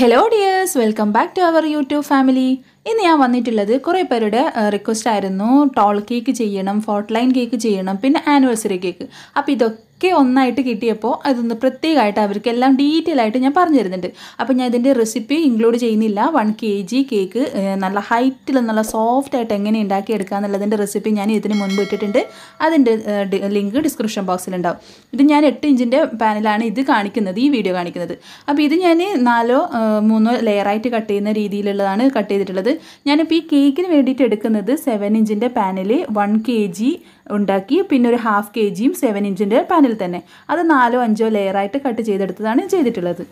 Hello dears, welcome back to our YouTube family. ഇന്ന് ഞാൻ വന്നിട്ടുള്ളത് കുറേ പേരുടെ റിക്വസ്റ്റ് ആയിരുന്നു ടോൾ കേക്ക് ചെയ്യണം ഫോർട്ട് ലൈൻ കേക്ക് ചെയ്യണം പിന്നെ ആനിവേഴ്സറി കേക്ക് അപ്പോൾ ഇതൊക്കെ ഒന്നായിട്ട് കിട്ടിയപ്പോൾ അതൊന്ന് പ്രത്യേകമായിട്ട് അവർക്ക് എല്ലാം ഡീറ്റെയിൽ ആയിട്ട് ഞാൻ പറഞ്ഞു തരുന്നുണ്ട് അപ്പോൾ ഞാൻ ഇതിൻ്റെ റെസിപ്പി ഇൻക്ലൂഡ് ചെയ്യുന്നില്ല വൺ കെ ജി കേക്ക് നല്ല ഹൈറ്റിൽ നല്ല സോഫ്റ്റ് ആയിട്ട് എങ്ങനെ ഉണ്ടാക്കി എടുക്കുക എന്നുള്ളതിൻ്റെ റെസിപ്പി ഞാൻ ഇതിന് മുൻപ് ഇട്ടിട്ടുണ്ട് അതിൻ്റെ ലിങ്ക് ഡിസ്ക്രിപ്ഷൻ ബോക്സിലുണ്ടാവും ഇത് ഞാൻ എട്ട് ഇഞ്ചിൻ്റെ പാനലാണ് ഇത് കാണിക്കുന്നത് ഈ വീഡിയോ കാണിക്കുന്നത് അപ്പോൾ ഇത് ഞാൻ നാലോ മൂന്നോ ലെയറായിട്ട് കട്ട് ചെയ്യുന്ന രീതിയിലുള്ളതാണ് കട്ട് ചെയ്തിട്ടുള്ളത് ഞാനിപ്പോൾ ഈ കേക്കിന് വേണ്ടിയിട്ട് എടുക്കുന്നത് സെവൻ ഇഞ്ചിൻ്റെ പാനിൽ വൺ കെ ജി ഉണ്ടാക്കി പിന്നെ ഒരു ഹാഫ് കെ ജിയും സെവൻ ഇഞ്ചിൻ്റെ പാനിൽ തന്നെ അത് നാലോ അഞ്ചോ ലെയറായിട്ട് കട്ട് ചെയ്തെടുത്തതാണ് ചെയ്തിട്ടുള്ളത്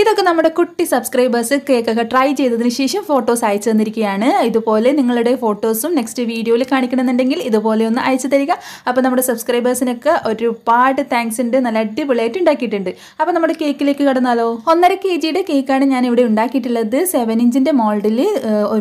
ഇതൊക്കെ നമ്മുടെ കുട്ടി സബ്സ്ക്രൈബേഴ്സ് കേക്കൊക്കെ ട്രൈ ചെയ്തതിന് ശേഷം ഫോട്ടോസ് അയച്ചു തന്നിരിക്കുകയാണ് ഇതുപോലെ നിങ്ങളുടെ ഫോട്ടോസും നെക്സ്റ്റ് വീഡിയോയിൽ കാണിക്കണമെന്നുണ്ടെങ്കിൽ ഇതുപോലെ ഒന്ന് അയച്ചു തരിക അപ്പോൾ നമ്മുടെ സബ്സ്ക്രൈബേഴ്സിനൊക്കെ ഒരുപാട് താങ്ക്സ് ഉണ്ട് നല്ല അടിപൊളിയായിട്ട് ഉണ്ടാക്കിയിട്ടുണ്ട് അപ്പോൾ നമ്മുടെ കേക്കിലേക്ക് കടന്നാലോ ഒന്നര കെ ജിയുടെ കേക്കാണ് ഞാൻ ഇവിടെ ഉണ്ടാക്കിയിട്ടുള്ളത് സെവൻ ഇഞ്ചിൻ്റെ മോൾഡിൽ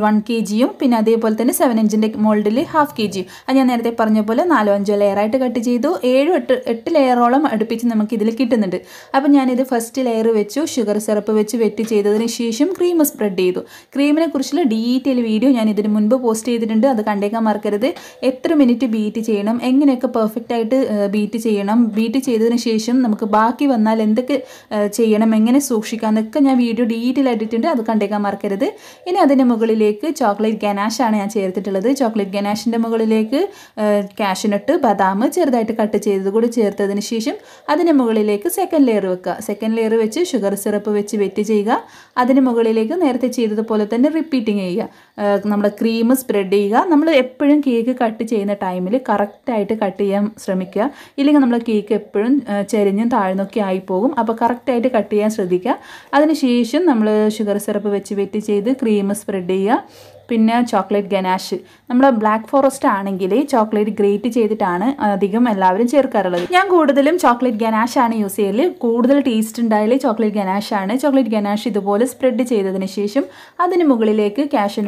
വൺ കെ ജിയും പിന്നെ അതേപോലെ തന്നെ സെവൻ ഇഞ്ചിൻ്റെ മോൾഡിൽ ഹാഫ് കെ ജിയും അത് ഞാൻ നേരത്തെ പറഞ്ഞ പോലെ നാല് നാലോ അഞ്ചോ ലെയറായിട്ട് കട്ട് ചെയ്തു ഏഴോ എട്ട് എട്ട് ലെയറോളം അടുപ്പിച്ച് നമുക്ക് ഇതിൽ കിട്ടുന്നുണ്ട് അപ്പം ഞാനിത് ഫസ്റ്റ് ലെയർ വെച്ചു ഷുഗർ സിറപ്പ് വെച്ച് വെറ്റ് ചെയ്തതിന് ശേഷം ക്രീം സ്പ്രെഡ് ചെയ്തു ക്രീമിനെ കുറിച്ചുള്ള ഡീറ്റെയിൽ വീഡിയോ ഞാൻ ഇതിന് മുൻപ് പോസ്റ്റ് ചെയ്തിട്ടുണ്ട് അത് കണ്ടേക്കാൻ മറക്കരുത് എത്ര മിനിറ്റ് ബീറ്റ് ചെയ്യണം എങ്ങനെയൊക്കെ പെർഫെക്റ്റ് ആയിട്ട് ബീറ്റ് ചെയ്യണം ബീറ്റ് ചെയ്തതിന് ശേഷം നമുക്ക് ബാക്കി വന്നാൽ എന്തൊക്കെ ചെയ്യണം എങ്ങനെ സൂക്ഷിക്കാം എന്നൊക്കെ ഞാൻ വീഡിയോ ഡീറ്റെയിൽ ആയിട്ടിട്ടുണ്ട് അത് കണ്ടേക്കാൻ മറക്കരുത് ഇനി അതിൻ്റെ മുകളിലേക്ക് ചോക്ലേറ്റ് ഗനാഷാണ് ഞാൻ ചേർത്തിട്ടുള്ളത് ചോക്ലേറ്റ് ഗനാഷിൻ്റെ മുകളിലേക്ക് കാഷ്യൻ പതിനെട്ട് ബദാം ചെറുതായിട്ട് കട്ട് ചെയ്തത് കൂടി ചേർത്തതിന് ശേഷം അതിന് മുകളിലേക്ക് സെക്കൻഡ് ലെയർ വെക്കുക സെക്കൻഡ് ലെയർ വെച്ച് ഷുഗർ സിറപ്പ് വെച്ച് വെറ്റ് ചെയ്യുക അതിന് മുകളിലേക്ക് നേരത്തെ ചെയ്തതുപോലെ തന്നെ റിപ്പീറ്റിങ് ചെയ്യുക നമ്മുടെ ക്രീം സ്പ്രെഡ് ചെയ്യുക നമ്മൾ എപ്പോഴും കേക്ക് കട്ട് ചെയ്യുന്ന ടൈമിൽ കറക്റ്റായിട്ട് കട്ട് ചെയ്യാൻ ശ്രമിക്കുക ഇല്ലെങ്കിൽ നമ്മൾ കേക്ക് എപ്പോഴും ചെരിഞ്ഞും താഴ്ന്നൊക്കെ ആയിപ്പോകും അപ്പോൾ കറക്റ്റായിട്ട് കട്ട് ചെയ്യാൻ ശ്രദ്ധിക്കുക അതിനുശേഷം നമ്മൾ ഷുഗർ സിറപ്പ് വെച്ച് വെറ്റ് ചെയ്ത് ക്രീം സ്പ്രെഡ് ചെയ്യുക പിന്നെ ചോക്ലേറ്റ് ഗനാഷ് നമ്മൾ ബ്ലാക്ക് ഫോറസ്റ്റ് ആണെങ്കിൽ ചോക്ലേറ്റ് ഗ്രേറ്റ് ചെയ്തിട്ടാണ് അധികം എല്ലാവരും ചേർക്കാറുള്ളത് ഞാൻ കൂടുതലും ചോക്ലേറ്റ് ഗനാഷ് ആണ് യൂസ് ചെയ്യല് കൂടുതൽ ടേസ്റ്റ് ഉണ്ടായാൽ ചോക്ലേറ്റ് ഗനാഷ് ആണ് ചോക്ലേറ്റ് ഗനാഷ് ഇതുപോലെ സ്പ്രെഡ് ചെയ്തതിന് ശേഷം അതിന് മുകളിലേക്ക്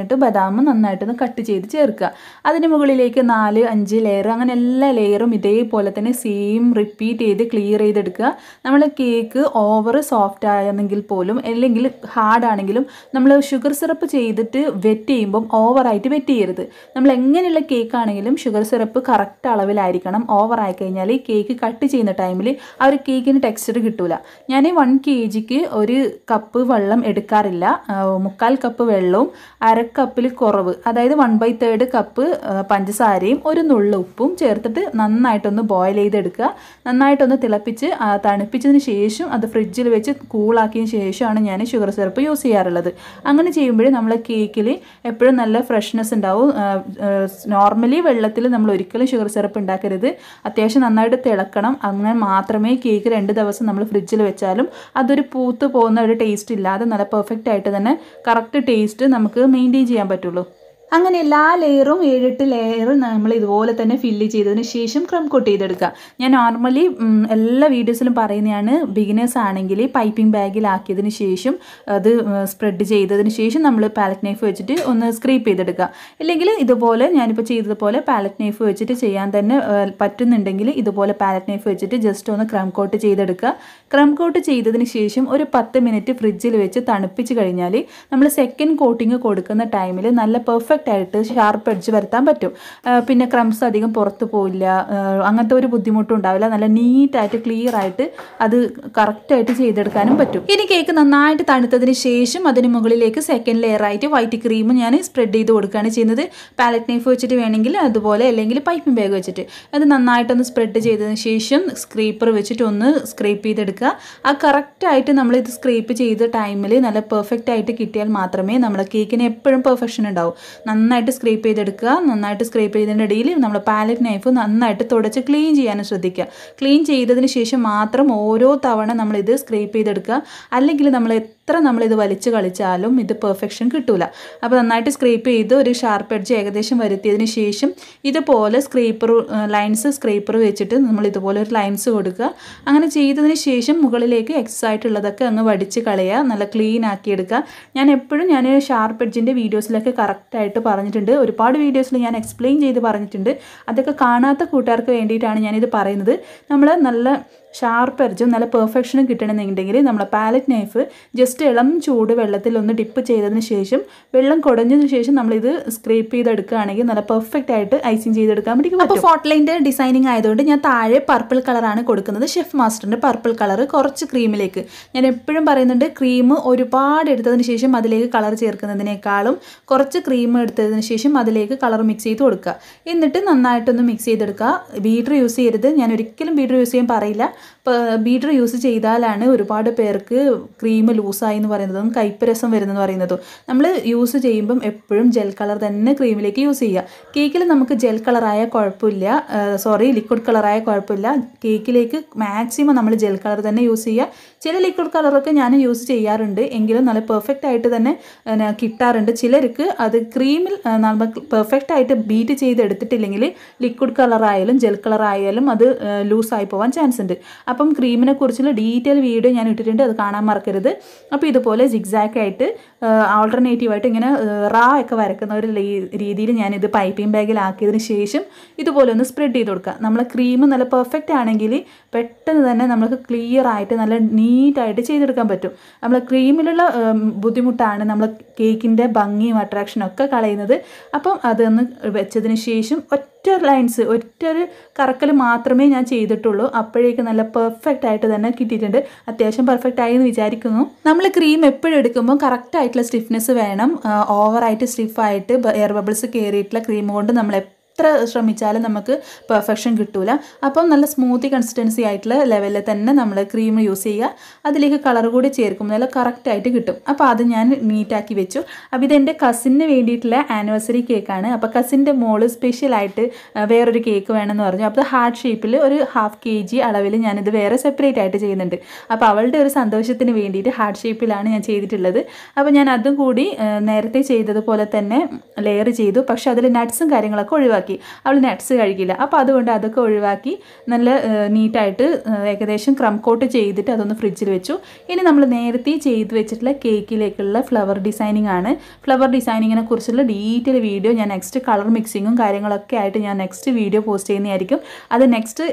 ഇട്ട് ബദാം നന്നായിട്ടൊന്ന് കട്ട് ചെയ്ത് ചേർക്കുക അതിന് മുകളിലേക്ക് നാല് അഞ്ച് ലെയർ അങ്ങനെ എല്ലാ ലെയറും ഇതേപോലെ തന്നെ സെയിം റിപ്പീറ്റ് ചെയ്ത് ക്ലിയർ ചെയ്തെടുക്കുക നമ്മൾ കേക്ക് ഓവർ സോഫ്റ്റ് ആയെങ്കിൽ പോലും അല്ലെങ്കിൽ ഹാർഡ് ആണെങ്കിലും നമ്മൾ ഷുഗർ സിറപ്പ് ചെയ്തിട്ട് വെറ്റ് ചെയ്യുമ്പം ഓവറായിട്ട് വെറ്റ് ചെയ്യരുത് നമ്മൾ എങ്ങനെയുള്ള കേക്ക് ആണെങ്കിലും ഷുഗർ സിറപ്പ് കറക്റ്റ് അളവിലായിരിക്കണം ഓവറായി കഴിഞ്ഞാൽ ഈ കേക്ക് കട്ട് ചെയ്യുന്ന ടൈമിൽ ആ ഒരു കേക്കിന് ടെക്സ്ചർ കിട്ടൂല ഞാൻ വൺ കെ ജിക്ക് ഒരു കപ്പ് വെള്ളം എടുക്കാറില്ല മുക്കാൽ കപ്പ് വെള്ളവും അരക്കപ്പിൽ കുറവ് അതായത് വൺ ബൈ തേർഡ് കപ്പ് പഞ്ചസാരയും ഒരു നുള്ള ഉപ്പും ചേർത്തിട്ട് നന്നായിട്ടൊന്ന് ബോയിൽ ചെയ്തെടുക്കുക നന്നായിട്ടൊന്ന് തിളപ്പിച്ച് തണുപ്പിച്ചതിന് ശേഷം അത് ഫ്രിഡ്ജിൽ വെച്ച് കൂളാക്കിയതിന് ശേഷമാണ് ഞാൻ ഷുഗർ സിറപ്പ് യൂസ് ചെയ്യാറുള്ളത് അങ്ങനെ ചെയ്യുമ്പോൾ നമ്മൾ കേക്കിൽ എപ്പോഴും നല്ല ഫ്രഷ്നെസ് ഉണ്ടാവും നോർമലി വെള്ളത്തിൽ നമ്മൾ ഒരിക്കലും ഷുഗർ സിറപ്പ് ഉണ്ടാക്കരുത് അത്യാവശ്യം നന്നായിട്ട് തിളക്കണം അങ്ങനെ മാത്രമേ കേക്ക് രണ്ട് ദിവസം നമ്മൾ ഫ്രിഡ്ജിൽ വെച്ചാലും അതൊരു പൂത്ത് പോകുന്ന ഒരു ടേസ്റ്റ് ഇല്ലാതെ നല്ല പെർഫെക്റ്റ് ആയിട്ട് തന്നെ കറക്റ്റ് ടേസ്റ്റ് നമുക്ക് മെയിൻറ്റെയിൻ ചെയ്യാൻ പറ്റുള്ളൂ അങ്ങനെ എല്ലാ ലെയറും ഏഴെട്ട് ലെയർ നമ്മൾ ഇതുപോലെ തന്നെ ഫില്ല് ചെയ്തതിന് ശേഷം ക്രം കോട്ട് ചെയ്തെടുക്കുക ഞാൻ നോർമലി എല്ലാ വീഡിയോസിലും പറയുന്നതാണ് ബിഗിനേഴ്സ് ആണെങ്കിൽ പൈപ്പിംഗ് ബാഗിലാക്കിയതിന് ശേഷം അത് സ്പ്രെഡ് ചെയ്തതിന് ശേഷം നമ്മൾ പാലറ്റ് നൈഫ് വെച്ചിട്ട് ഒന്ന് സ്ക്രീപ്പ് ചെയ്തെടുക്കുക ഇല്ലെങ്കിൽ ഇതുപോലെ ഞാനിപ്പോൾ ചെയ്തതുപോലെ പാലറ്റ് നൈഫ് വെച്ചിട്ട് ചെയ്യാൻ തന്നെ പറ്റുന്നുണ്ടെങ്കിൽ ഇതുപോലെ പാലറ്റ് നൈഫ് വെച്ചിട്ട് ജസ്റ്റ് ഒന്ന് ക്രം കോട്ട് ചെയ്തെടുക്കുക ക്രം കോട്ട് ചെയ്തതിന് ശേഷം ഒരു പത്ത് മിനിറ്റ് ഫ്രിഡ്ജിൽ വെച്ച് തണുപ്പിച്ച് കഴിഞ്ഞാൽ നമ്മൾ സെക്കൻഡ് കോട്ടിങ് കൊടുക്കുന്ന ടൈമിൽ നല്ല പെർഫെക്റ്റ് പെർഫെക്റ്റ് ആയിട്ട് ഷാർപ്പ് എഡ്ജ് വരുത്താൻ പറ്റും പിന്നെ ക്രംസ് അധികം പുറത്ത് പോയില്ല അങ്ങനത്തെ ഒരു ബുദ്ധിമുട്ടും ഉണ്ടാവില്ല നല്ല നീറ്റായിട്ട് ക്ലിയർ ആയിട്ട് അത് കറക്റ്റായിട്ട് ചെയ്തെടുക്കാനും പറ്റും ഇനി കേക്ക് നന്നായിട്ട് തണുത്തതിന് ശേഷം അതിന് മുകളിലേക്ക് സെക്കൻഡ് ലെയർ ആയിട്ട് വൈറ്റ് ക്രീം ഞാൻ സ്പ്രെഡ് ചെയ്ത് കൊടുക്കുകയാണ് ചെയ്യുന്നത് പാലറ്റ് നൈഫ് വെച്ചിട്ട് വേണമെങ്കിൽ അതുപോലെ അല്ലെങ്കിൽ പൈപ്പിംഗ് ബാഗ് വെച്ചിട്ട് അത് നന്നായിട്ടൊന്ന് സ്പ്രെഡ് ചെയ്തതിന് ശേഷം സ്ക്രീപ്പർ വെച്ചിട്ട് ഒന്ന് സ്ക്രീപ്പ് ചെയ്തെടുക്കുക ആ കറക്റ്റായിട്ട് നമ്മൾ ഇത് സ്ക്രീപ്പ് ചെയ്ത ടൈമിൽ നല്ല പെർഫെക്റ്റ് ആയിട്ട് കിട്ടിയാൽ മാത്രമേ നമ്മളെ കേക്കിന് എപ്പോഴും പെർഫെക്ഷൻ ഉണ്ടാവും നന്നായിട്ട് സ്ക്രേപ്പ് ചെയ്തെടുക്കുക നന്നായിട്ട് സ്ക്രേപ്പ് ചെയ്തതിൻ്റെ ഇടയിൽ നമ്മൾ പാലറ്റ് നൈഫ് നന്നായിട്ട് തുടച്ച് ക്ലീൻ ചെയ്യാനും ശ്രദ്ധിക്കുക ക്ലീൻ ചെയ്തതിന് ശേഷം മാത്രം ഓരോ തവണ നമ്മളിത് സ്ക്രേപ്പ് ചെയ്തെടുക്കുക അല്ലെങ്കിൽ നമ്മൾ എത്ര നമ്മളിത് വലിച്ചു കളിച്ചാലും ഇത് പെർഫെക്ഷൻ കിട്ടൂല അപ്പോൾ നന്നായിട്ട് സ്ക്രീപ്പ് ചെയ്ത് ഒരു ഷാർപ്പ് എഡ്ജ് ഏകദേശം വരുത്തിയതിന് ശേഷം ഇതുപോലെ സ്ക്രീപ്പർ ലൈൻസ് സ്ക്രീപ്പർ വെച്ചിട്ട് നമ്മൾ ഇതുപോലെ ഒരു ലൈൻസ് കൊടുക്കുക അങ്ങനെ ചെയ്തതിന് ശേഷം മുകളിലേക്ക് എക്സസ് ആയിട്ടുള്ളതൊക്കെ അങ്ങ് വടിച്ച് കളയുക നല്ല ക്ലീൻ ആക്കിയെടുക്കുക ഞാൻ എപ്പോഴും ഞാൻ ഷാർപ്പ് എഡ്ജിൻ്റെ വീഡിയോസിലൊക്കെ കറക്റ്റായിട്ട് പറഞ്ഞിട്ടുണ്ട് ഒരുപാട് വീഡിയോസിൽ ഞാൻ എക്സ്പ്ലെയിൻ ചെയ്ത് പറഞ്ഞിട്ടുണ്ട് അതൊക്കെ കാണാത്ത കൂട്ടുകാർക്ക് വേണ്ടിയിട്ടാണ് ഞാനിത് പറയുന്നത് നമ്മൾ നല്ല ഷാർപ്പ് എഡ്ജും നല്ല പെർഫെക്ഷനും കിട്ടണമെന്നുണ്ടെങ്കിൽ നമ്മളെ പാലറ്റ് നൈഫ് ജസ്റ്റ് ഇളം ചൂട് വെള്ളത്തിൽ ഒന്ന് ഡിപ്പ് ചെയ്തതിന് ശേഷം വെള്ളം കുടഞ്ഞതിന് ശേഷം നമ്മളിത് സ്ക്രീപ്പ് ചെയ്തെടുക്കുകയാണെങ്കിൽ നല്ല പെർഫെക്റ്റ് ആയിട്ട് ഐസിങ് ചെയ്തെടുക്കാൻ പറ്റും അപ്പോൾ ഫോട്ടലൈൻ്റെ ഡിസൈനിങ് ആയതുകൊണ്ട് ഞാൻ താഴെ പർപ്പിൾ കളറാണ് കൊടുക്കുന്നത് ഷെഫ് മാസ്റ്ററിൻ്റെ പർപ്പിൾ കളർ കുറച്ച് ക്രീമിലേക്ക് ഞാൻ എപ്പോഴും പറയുന്നുണ്ട് ക്രീം ഒരുപാട് എടുത്തതിന് ശേഷം അതിലേക്ക് കളർ ചേർക്കുന്നതിനേക്കാളും കുറച്ച് ക്രീം എടുത്തതിന് ശേഷം അതിലേക്ക് കളർ മിക്സ് ചെയ്ത് കൊടുക്കുക എന്നിട്ട് നന്നായിട്ടൊന്ന് മിക്സ് ചെയ്തെടുക്കുക ബീഡർ യൂസ് ചെയ്യരുത് ഞാൻ ഒരിക്കലും ബീഡർ യൂസ് ചെയ്യാൻ പറയില്ല ബീറ്റർ യൂസ് ചെയ്താലാണ് ഒരുപാട് പേർക്ക് ക്രീം ലൂസായി എന്ന് പറയുന്നതും കയ്പ്പരസം വരുന്നതെന്ന് പറയുന്നതും നമ്മൾ യൂസ് ചെയ്യുമ്പം എപ്പോഴും ജെൽ കളർ തന്നെ ക്രീമിലേക്ക് യൂസ് ചെയ്യുക കേക്കിൽ നമുക്ക് ജെൽ കളറായ കുഴപ്പമില്ല സോറി ലിക്വിഡ് കളറായ കുഴപ്പമില്ല കേക്കിലേക്ക് മാക്സിമം നമ്മൾ ജെൽ കളർ തന്നെ യൂസ് ചെയ്യുക ചില ലിക്വിഡ് കളറൊക്കെ ഞാൻ യൂസ് ചെയ്യാറുണ്ട് എങ്കിലും നല്ല പെർഫെക്റ്റ് ആയിട്ട് തന്നെ കിട്ടാറുണ്ട് ചിലർക്ക് അത് ക്രീമിൽ നമ്മൾ പെർഫെക്റ്റ് ആയിട്ട് ബീറ്റ് ചെയ്തെടുത്തിട്ടില്ലെങ്കിൽ ലിക്വിഡ് കളറായാലും ജെൽ കളറായാലും അത് ലൂസായി പോകാൻ ചാൻസ് ഉണ്ട് അപ്പം ക്രീമിനെ കുറിച്ചുള്ള ഡീറ്റെയിൽ വീഡിയോ ഞാൻ ഇട്ടിട്ടുണ്ട് അത് കാണാൻ മറക്കരുത് അപ്പോൾ ഇതുപോലെ ജിഗ്സാക്കായിട്ട് ആൾട്ടർനേറ്റീവായിട്ട് ഇങ്ങനെ റാ ഒക്കെ വരക്കുന്ന ഒരു രീതിയിൽ ഞാനിത് പൈപ്പിംഗ് ബാഗിലാക്കിയതിന് ശേഷം ഇതുപോലെ ഒന്ന് സ്പ്രെഡ് ചെയ്ത് കൊടുക്കുക നമ്മൾ ക്രീം നല്ല പെർഫെക്റ്റ് ആണെങ്കിൽ പെട്ടെന്ന് തന്നെ നമുക്ക് ക്ലിയർ ആയിട്ട് നല്ല നീറ്റായിട്ട് ചെയ്തെടുക്കാൻ പറ്റും നമ്മൾ ക്രീമിലുള്ള ബുദ്ധിമുട്ടാണ് നമ്മൾ കേക്കിൻ്റെ ഭംഗിയും അട്രാക്ഷനും ഒക്കെ കളയുന്നത് അപ്പം അതൊന്ന് വെച്ചതിന് ശേഷം ഒറ്റ ലൈൻസ് ഒറ്റ ഒരു കറക്കൽ മാത്രമേ ഞാൻ ചെയ്തിട്ടുള്ളൂ അപ്പോഴേക്ക് നല്ല പെർഫെക്റ്റ് ആയിട്ട് തന്നെ കിട്ടിയിട്ടുണ്ട് അത്യാവശ്യം പെർഫെക്റ്റ് ആയി എന്ന് വിചാരിക്കുന്നു നമ്മൾ ക്രീം എപ്പോഴും എടുക്കുമ്പോൾ കറക്റ്റ് ആയിട്ടുള്ള സ്റ്റിഫ്നെസ് വേണം ഓവറായിട്ട് സ്റ്റിഫായിട്ട് എയർ ബബിൾസ് കയറിയിട്ടുള്ള ക്രീം കൊണ്ട് നമ്മൾ എത്ര ശ്രമിച്ചാലും നമുക്ക് പെർഫെക്ഷൻ കിട്ടില്ല അപ്പം നല്ല സ്മൂത്തി കൺസിസ്റ്റൻസി ആയിട്ടുള്ള ലെവലിൽ തന്നെ നമ്മൾ ക്രീം യൂസ് ചെയ്യുക അതിലേക്ക് കളർ കൂടി ചേർക്കുമ്പോൾ നല്ല കറക്റ്റായിട്ട് കിട്ടും അപ്പോൾ അത് ഞാൻ നീറ്റാക്കി വെച്ചു അപ്പോൾ ഇതെൻ്റെ കസിന് വേണ്ടിയിട്ടുള്ള ആനിവേഴ്സറി കേക്കാണ് അപ്പോൾ കസിൻ്റെ മോള് സ്പെഷ്യലായിട്ട് വേറൊരു കേക്ക് വേണമെന്ന് പറഞ്ഞു അപ്പോൾ ഹാർട്ട് ഷേപ്പിൽ ഒരു ഹാഫ് കെ ജി അളവിൽ ഞാനിത് വേറെ സെപ്പറേറ്റ് ആയിട്ട് ചെയ്യുന്നുണ്ട് അപ്പോൾ അവളുടെ ഒരു സന്തോഷത്തിന് വേണ്ടിയിട്ട് ഹാർട്ട് ഷേപ്പിലാണ് ഞാൻ ചെയ്തിട്ടുള്ളത് അപ്പോൾ ഞാൻ അതും കൂടി നേരത്തെ ചെയ്തതുപോലെ തന്നെ ലെയർ ചെയ്തു പക്ഷേ അതിൽ നട്ട്സും കാര്യങ്ങളൊക്കെ ഒഴിവാക്കി ഒഴിവാക്കി അവൾ നട്ട്സ് കഴിക്കില്ല അപ്പോൾ അതുകൊണ്ട് അതൊക്കെ ഒഴിവാക്കി നല്ല നീറ്റായിട്ട് ഏകദേശം ക്രം കോട്ട് ചെയ്തിട്ട് അതൊന്ന് ഫ്രിഡ്ജിൽ വെച്ചു ഇനി നമ്മൾ നേരത്തെ ചെയ്ത് വെച്ചിട്ടുള്ള കേക്കിലേക്കുള്ള ഫ്ലവർ ഡിസൈനിങ് ആണ് ഫ്ലവർ ഡിസൈനിങ്ങിനെ കുറിച്ചുള്ള ഡീറ്റെയിൽ വീഡിയോ ഞാൻ നെക്സ്റ്റ് കളർ മിക്സിങ്ങും കാര്യങ്ങളൊക്കെ ആയിട്ട് ഞാൻ നെക്സ്റ്റ് വീഡിയോ പോസ്റ്റ് ചെയ്യുന്നതായിരിക്കും അത് നെക്സ്റ്റ്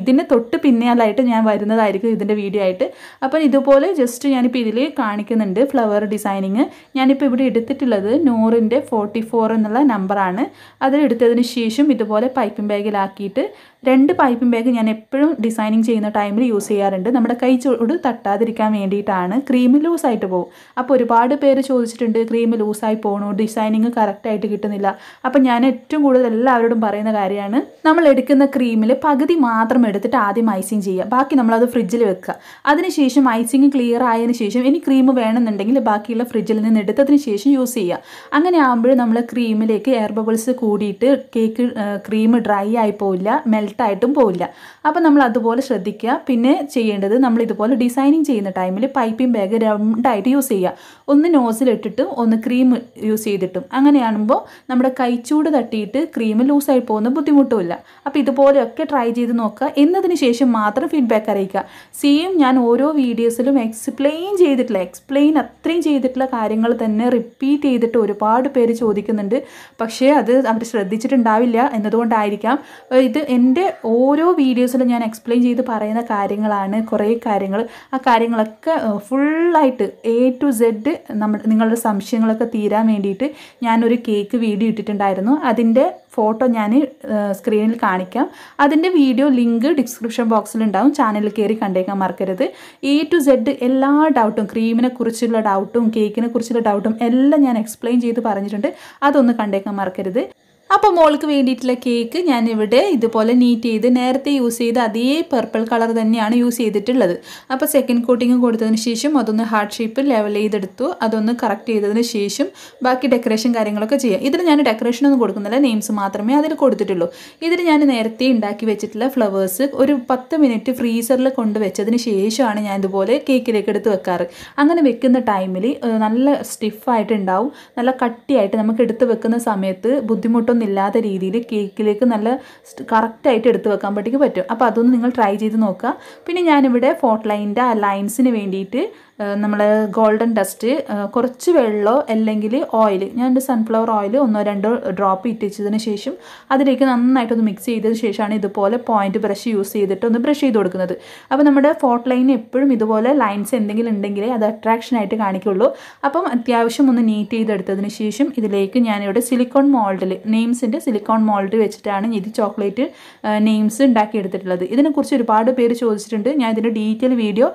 ഇതിൻ്റെ തൊട്ട് പിന്നാലായിട്ട് ഞാൻ വരുന്നതായിരിക്കും ഇതിൻ്റെ വീഡിയോ ആയിട്ട് അപ്പം ഇതുപോലെ ജസ്റ്റ് ഞാനിപ്പോൾ ഇതിൽ കാണിക്കുന്നുണ്ട് ഫ്ലവർ ഡിസൈനിങ് ഞാനിപ്പോൾ ഇവിടെ എടുത്തിട്ടുള്ളത് നൂറിൻ്റെ ഫോർട്ടി ഫോർ എന്നുള്ള നമ്പറാണ് അതിലെടുത്തതിന് ശേഷം ഇതുപോലെ പൈപ്പിംഗ് ബാഗിലാക്കിയിട്ട് രണ്ട് പൈപ്പിംഗ് ബാഗ് ഞാൻ എപ്പോഴും ഡിസൈനിങ് ചെയ്യുന്ന ടൈമിൽ യൂസ് ചെയ്യാറുണ്ട് നമ്മുടെ കൈ ചൂട് തട്ടാതിരിക്കാൻ വേണ്ടിയിട്ടാണ് ക്രീം ലൂസായിട്ട് പോകും അപ്പോൾ ഒരുപാട് പേര് ചോദിച്ചിട്ടുണ്ട് ക്രീം ലൂസായി പോകണോ ഡിസൈനിങ് കറക്റ്റായിട്ട് കിട്ടുന്നില്ല അപ്പോൾ ഞാൻ ഏറ്റവും കൂടുതൽ എല്ലാവരോടും പറയുന്ന കാര്യമാണ് നമ്മൾ എടുക്കുന്ന ക്രീമിൽ പകുതി മാത്രം എടുത്തിട്ട് ആദ്യം ഐസിങ് ചെയ്യുക ബാക്കി നമ്മളത് ഫ്രിഡ്ജിൽ വെക്കുക അതിനുശേഷം ഐസിങ് ക്ലിയർ ആയതിനു ശേഷം ഇനി ക്രീം വേണമെന്നുണ്ടെങ്കിൽ ബാക്കിയുള്ള ഫ്രിഡ്ജിൽ നിന്ന് എടുത്തതിന് ശേഷം യൂസ് ചെയ്യുക അങ്ങനെ ആകുമ്പോഴും നമ്മൾ ക്രീമിലേക്ക് എയർ ബബിൾസ് കൂടിയിട്ട് കേക്ക് ക്രീം ഡ്രൈ ആയി പോവില്ല മെൽ മെൽട്ടായിട്ടും പോവില്ല അപ്പോൾ നമ്മൾ അതുപോലെ ശ്രദ്ധിക്കുക പിന്നെ ചെയ്യേണ്ടത് നമ്മൾ ഇതുപോലെ ഡിസൈനിങ് ചെയ്യുന്ന ടൈമിൽ പൈപ്പിംഗ് ബാഗ് രണ്ടായിട്ട് യൂസ് ചെയ്യുക ഒന്ന് നോസിലിട്ടിട്ടും ഒന്ന് ക്രീം യൂസ് ചെയ്തിട്ടും അങ്ങനെയാണുമ്പോൾ നമ്മുടെ കൈച്ചൂട് തട്ടിയിട്ട് ക്രീം ലൂസായി പോകുന്ന ബുദ്ധിമുട്ടുമില്ല അപ്പോൾ ഇതുപോലെയൊക്കെ ട്രൈ ചെയ്ത് നോക്കുക എന്നതിന് ശേഷം മാത്രം ഫീഡ്ബാക്ക് അറിയിക്കുക സെയിം ഞാൻ ഓരോ വീഡിയോസിലും എക്സ്പ്ലെയിൻ ചെയ്തിട്ടുള്ള എക്സ്പ്ലെയിൻ അത്രയും ചെയ്തിട്ടുള്ള കാര്യങ്ങൾ തന്നെ റിപ്പീറ്റ് ചെയ്തിട്ട് ഒരുപാട് പേര് ചോദിക്കുന്നുണ്ട് പക്ഷേ അത് അവർ ശ്രദ്ധിച്ചിട്ടുണ്ടാവില്ല എന്നതുകൊണ്ടായിരിക്കാം ഇത് എൻ്റെ എൻ്റെ ഓരോ വീഡിയോസിലും ഞാൻ എക്സ്പ്ലെയിൻ ചെയ്ത് പറയുന്ന കാര്യങ്ങളാണ് കുറേ കാര്യങ്ങൾ ആ കാര്യങ്ങളൊക്കെ ഫുള്ളായിട്ട് എ ടു സെഡ് നമ്മൾ നിങ്ങളുടെ സംശയങ്ങളൊക്കെ തീരാൻ വേണ്ടിയിട്ട് ഞാനൊരു കേക്ക് വീഡിയോ ഇട്ടിട്ടുണ്ടായിരുന്നു അതിൻ്റെ ഫോട്ടോ ഞാൻ സ്ക്രീനിൽ കാണിക്കാം അതിൻ്റെ വീഡിയോ ലിങ്ക് ഡിസ്ക്രിപ്ഷൻ ബോക്സിലുണ്ടാവും ചാനലിൽ കയറി കണ്ടേക്കാൻ മറക്കരുത് എ ടു സെഡ് എല്ലാ ഡൗട്ടും ക്രീമിനെ കുറിച്ചുള്ള ഡൗട്ടും കേക്കിനെ കുറിച്ചുള്ള ഡൗട്ടും എല്ലാം ഞാൻ എക്സ്പ്ലെയിൻ ചെയ്ത് പറഞ്ഞിട്ടുണ്ട് അതൊന്ന് കണ്ടേക്കാൻ മറക്കരുത് അപ്പോൾ മോൾക്ക് വേണ്ടിയിട്ടുള്ള കേക്ക് ഞാനിവിടെ ഇതുപോലെ നീറ്റ് ചെയ്ത് നേരത്തെ യൂസ് ചെയ്ത അതേ പർപ്പിൾ കളർ തന്നെയാണ് യൂസ് ചെയ്തിട്ടുള്ളത് അപ്പോൾ സെക്കൻഡ് കോട്ടിങ് കൊടുത്തതിന് ശേഷം അതൊന്ന് ഹാർട്ട് ഷേപ്പ് ലെവൽ ചെയ്തെടുത്തു അതൊന്ന് കറക്റ്റ് ചെയ്തതിന് ശേഷം ബാക്കി ഡെക്കറേഷൻ കാര്യങ്ങളൊക്കെ ചെയ്യാം ഇതിന് ഞാൻ ഡെക്കറേഷൻ ഒന്നും കൊടുക്കുന്നില്ല നെയിംസ് മാത്രമേ അതിൽ കൊടുത്തിട്ടുള്ളൂ ഇതിന് ഞാൻ നേരത്തെ ഉണ്ടാക്കി വെച്ചിട്ടുള്ള ഫ്ലവേഴ്സ് ഒരു പത്ത് മിനിറ്റ് ഫ്രീസറിൽ കൊണ്ട് വെച്ചതിന് ശേഷമാണ് ഞാൻ ഇതുപോലെ കേക്കിലേക്ക് എടുത്ത് വെക്കാറ് അങ്ങനെ വെക്കുന്ന ടൈമിൽ നല്ല സ്റ്റിഫായിട്ടുണ്ടാവും നല്ല കട്ടിയായിട്ട് നമുക്ക് എടുത്ത് വെക്കുന്ന സമയത്ത് ബുദ്ധിമുട്ടൊന്നും പൊട്ടൊന്നും ഇല്ലാത്ത രീതിയിൽ കേക്കിലേക്ക് നല്ല കറക്റ്റായിട്ട് എടുത്ത് വെക്കാൻ പറ്റും പറ്റും അപ്പോൾ അതൊന്ന് നിങ്ങൾ ട്രൈ ചെയ്ത് നോക്കുക പിന്നെ ഞാനിവിടെ ഫോട്ട് ലൈനിൻ്റെ ആ ലൈൻസിന് വേണ്ടിയിട്ട് നമ്മൾ ഗോൾഡൻ ഡസ്റ്റ് കുറച്ച് വെള്ളമോ അല്ലെങ്കിൽ ഓയിൽ ഞാൻ എൻ്റെ സൺഫ്ലവർ ഓയിൽ ഒന്നോ രണ്ടോ ഡ്രോപ്പ് ഇട്ടിച്ചതിന് ശേഷം അതിലേക്ക് നന്നായിട്ടൊന്ന് മിക്സ് ചെയ്തതിന് ശേഷമാണ് ഇതുപോലെ പോയിൻറ്റ് ബ്രഷ് യൂസ് ചെയ്തിട്ട് ഒന്ന് ബ്രഷ് ചെയ്ത് കൊടുക്കുന്നത് അപ്പോൾ നമ്മുടെ ഫോട്ട് ലൈൻ എപ്പോഴും ഇതുപോലെ ലൈൻസ് എന്തെങ്കിലും ഉണ്ടെങ്കിലേ അത് ആയിട്ട് കാണിക്കുള്ളൂ അപ്പം അത്യാവശ്യം ഒന്ന് നീറ്റ് ചെയ്തെടുത്തതിന് ശേഷം ഇതിലേക്ക് ഞാനിവിടെ സിലിക്കോൺ മോൾഡിൽ നെയിംസിൻ്റെ സിലിക്കോൺ മോൾഡ് വെച്ചിട്ടാണ് ഇത് ചോക്ലേറ്റ് നെയിംസ് എടുത്തിട്ടുള്ളത് ഇതിനെക്കുറിച്ച് ഒരുപാട് പേര് ചോദിച്ചിട്ടുണ്ട് ഞാൻ ഇതിൻ്റെ ഡീറ്റെയിൽ വീഡിയോ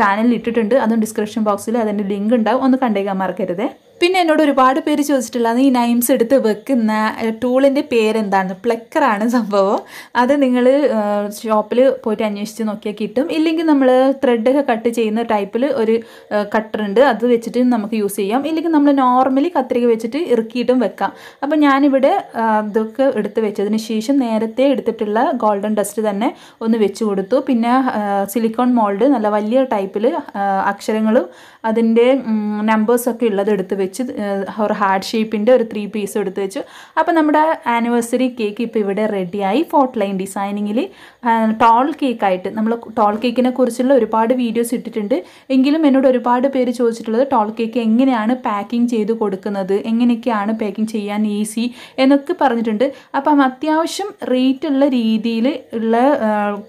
ചാനലിൽ ഇട്ടിട്ടുണ്ട് അത് അതും ഡിസ്ക്രിപ്ഷൻ ബോക്സിൽ അതിൻ്റെ ലിങ്ക് ഉണ്ടാവും ഒന്ന് കണ്ടേക്കാൻ മറക്കരുത് പിന്നെ എന്നോട് ഒരുപാട് പേര് ചോദിച്ചിട്ടുള്ളത് ഈ നൈംസ് എടുത്ത് വെക്കുന്ന ടൂളിൻ്റെ പേരെന്താണ് പ്ലക്കറാണ് സംഭവം അത് നിങ്ങൾ ഷോപ്പിൽ പോയിട്ട് അന്വേഷിച്ച് നോക്കിയാൽ കിട്ടും ഇല്ലെങ്കിൽ നമ്മൾ ത്രെഡൊക്കെ കട്ട് ചെയ്യുന്ന ടൈപ്പിൽ ഒരു കട്ടറുണ്ട് അത് വെച്ചിട്ട് നമുക്ക് യൂസ് ചെയ്യാം ഇല്ലെങ്കിൽ നമ്മൾ നോർമലി കത്രിക വെച്ചിട്ട് ഇറുക്കിയിട്ടും വെക്കാം അപ്പോൾ ഞാനിവിടെ ഇതൊക്കെ എടുത്ത് വെച്ചതിന് ശേഷം നേരത്തെ എടുത്തിട്ടുള്ള ഗോൾഡൻ ഡസ്റ്റ് തന്നെ ഒന്ന് വെച്ച് കൊടുത്തു പിന്നെ സിലിക്കോൺ മോൾഡ് നല്ല വലിയ ടൈപ്പിൽ അക്ഷരങ്ങളും അതിൻ്റെ നമ്പേഴ്സൊക്കെ ഉള്ളത് എടുത്ത് വെച്ച് ഒരു ഹാർഡ് ഷേപ്പിൻ്റെ ഒരു ത്രീ പീസ് എടുത്ത് വെച്ചു അപ്പോൾ നമ്മുടെ ആനിവേഴ്സറി കേക്ക് ഇപ്പോൾ ഇവിടെ റെഡിയായി ഫോർട്ട് ലൈൻ ഡിസൈനിങ്ങിൽ ടോൾ കേക്കായിട്ട് നമ്മൾ ടോൾ കേക്കിനെ കുറിച്ചുള്ള ഒരുപാട് വീഡിയോസ് ഇട്ടിട്ടുണ്ട് എങ്കിലും എന്നോട് ഒരുപാട് പേര് ചോദിച്ചിട്ടുള്ളത് ടോൾ കേക്ക് എങ്ങനെയാണ് പാക്കിംഗ് ചെയ്ത് കൊടുക്കുന്നത് എങ്ങനെയൊക്കെയാണ് പാക്കിംഗ് ചെയ്യാൻ ഈസി എന്നൊക്കെ പറഞ്ഞിട്ടുണ്ട് അപ്പം അത്യാവശ്യം റേറ്റ് ഉള്ള രീതിയിൽ ഉള്ള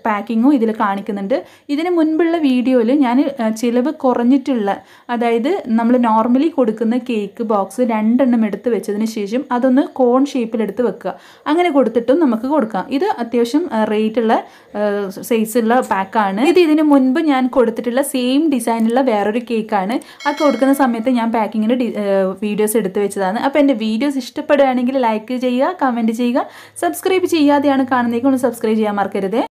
പാക്കിങ്ങും ഇതിൽ കാണിക്കുന്നുണ്ട് ഇതിന് മുൻപുള്ള വീഡിയോയിൽ ഞാൻ ചിലവ് കുറഞ്ഞിട്ടുള്ള അതായത് നമ്മൾ നോർമലി കൊടുക്കുന്ന കേക്ക് ബോക്സ് രണ്ടെണ്ണം എടുത്ത് വെച്ചതിന് ശേഷം അതൊന്ന് കോൺ ഷേപ്പിൽ എടുത്ത് വെക്കുക അങ്ങനെ കൊടുത്തിട്ടും നമുക്ക് കൊടുക്കാം ഇത് അത്യാവശ്യം റേറ്റുള്ള സൈസുള്ള പാക്കാണ് ഇത് ഇതിന് മുൻപ് ഞാൻ കൊടുത്തിട്ടുള്ള സെയിം ഡിസൈനുള്ള വേറൊരു കേക്കാണ് അത് കൊടുക്കുന്ന സമയത്ത് ഞാൻ പാക്കിങ്ങിൻ്റെ വീഡിയോസ് എടുത്ത് വെച്ചതാണ് അപ്പോൾ എൻ്റെ വീഡിയോസ് ഇഷ്ടപ്പെടുകയാണെങ്കിൽ ലൈക്ക് ചെയ്യുക കമൻറ്റ് ചെയ്യുക സബ്സ്ക്രൈബ് ചെയ്യാതെയാണ് കാണുന്നതെങ്കിൽ ഒന്ന് സബ്സ്ക്രൈബ് ചെയ്യാൻ മറക്കരുത്